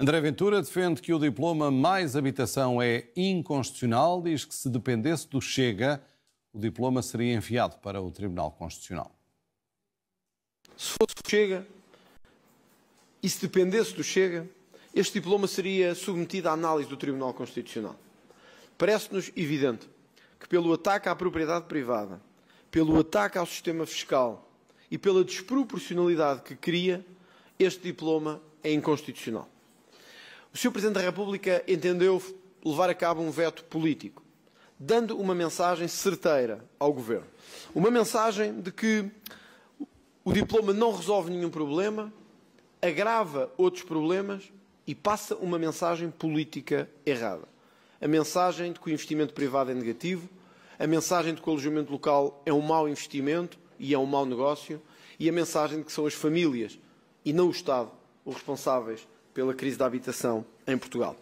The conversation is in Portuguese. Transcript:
André Ventura defende que o diploma Mais Habitação é inconstitucional, diz que se dependesse do Chega, o diploma seria enviado para o Tribunal Constitucional. Se fosse o Chega e se dependesse do Chega, este diploma seria submetido à análise do Tribunal Constitucional. Parece-nos evidente que, pelo ataque à propriedade privada, pelo ataque ao sistema fiscal e pela desproporcionalidade que cria, este diploma é inconstitucional. O Sr. Presidente da República entendeu levar a cabo um veto político, dando uma mensagem certeira ao Governo. Uma mensagem de que o diploma não resolve nenhum problema, agrava outros problemas e passa uma mensagem política errada. A mensagem de que o investimento privado é negativo, a mensagem de que o alojamento local é um mau investimento e é um mau negócio, e a mensagem de que são as famílias e não o Estado os responsáveis pela crise da habitação em Portugal.